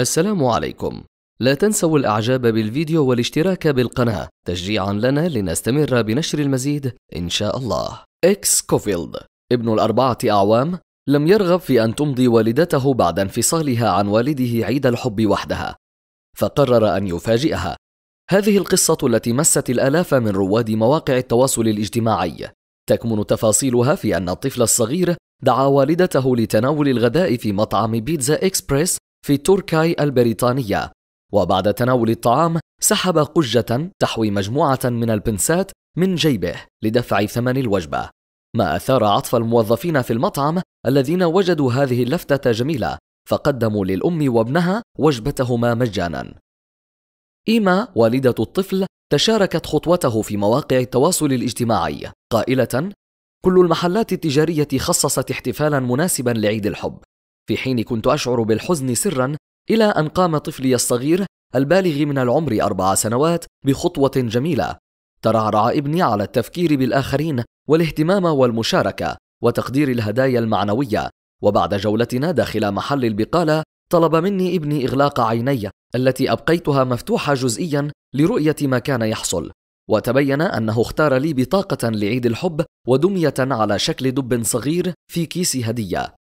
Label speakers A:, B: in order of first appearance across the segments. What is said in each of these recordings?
A: السلام عليكم لا تنسوا الاعجاب بالفيديو والاشتراك بالقناة تشجيعا لنا لنستمر بنشر المزيد ان شاء الله اكس كوفيلد ابن الاربعة اعوام لم يرغب في ان تمضي والدته بعد انفصالها عن والده عيد الحب وحدها فقرر ان يفاجئها هذه القصة التي مست الآلاف من رواد مواقع التواصل الاجتماعي تكمن تفاصيلها في أن الطفل الصغير دعا والدته لتناول الغداء في مطعم بيتزا إكسبريس في توركاي البريطانية وبعد تناول الطعام سحب قجة تحوي مجموعة من البنسات من جيبه لدفع ثمن الوجبة ما أثار عطف الموظفين في المطعم الذين وجدوا هذه اللفتة جميلة فقدموا للأم وابنها وجبتهما مجانا إيما والدة الطفل تشاركت خطوته في مواقع التواصل الاجتماعي قائلة كل المحلات التجارية خصصت احتفالا مناسبا لعيد الحب في حين كنت أشعر بالحزن سرا إلى أن قام طفلي الصغير البالغ من العمر أربع سنوات بخطوة جميلة ترعرع ابني على التفكير بالآخرين والاهتمام والمشاركة وتقدير الهدايا المعنوية وبعد جولتنا داخل محل البقالة طلب مني ابني إغلاق عيني التي أبقيتها مفتوحة جزئيا لرؤية ما كان يحصل وتبين أنه اختار لي بطاقة لعيد الحب ودمية على شكل دب صغير في كيس هدية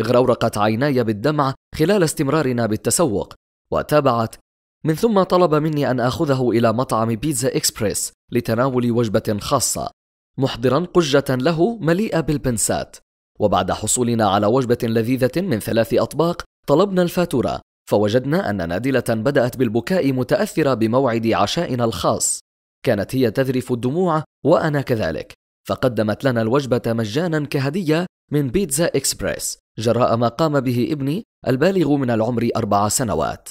A: اغرورقت عيناي بالدمع خلال استمرارنا بالتسوق وتابعت من ثم طلب مني أن آخذه إلى مطعم بيتزا إكسبريس لتناول وجبة خاصة محضرا قجة له مليئة بالبنسات وبعد حصولنا على وجبة لذيذة من ثلاث أطباق طلبنا الفاتورة فوجدنا أن نادلة بدأت بالبكاء متأثرة بموعد عشائنا الخاص كانت هي تذرف الدموع وأنا كذلك فقدمت لنا الوجبة مجانا كهدية من بيتزا إكسبريس جراء ما قام به ابني البالغ من العمر أربع سنوات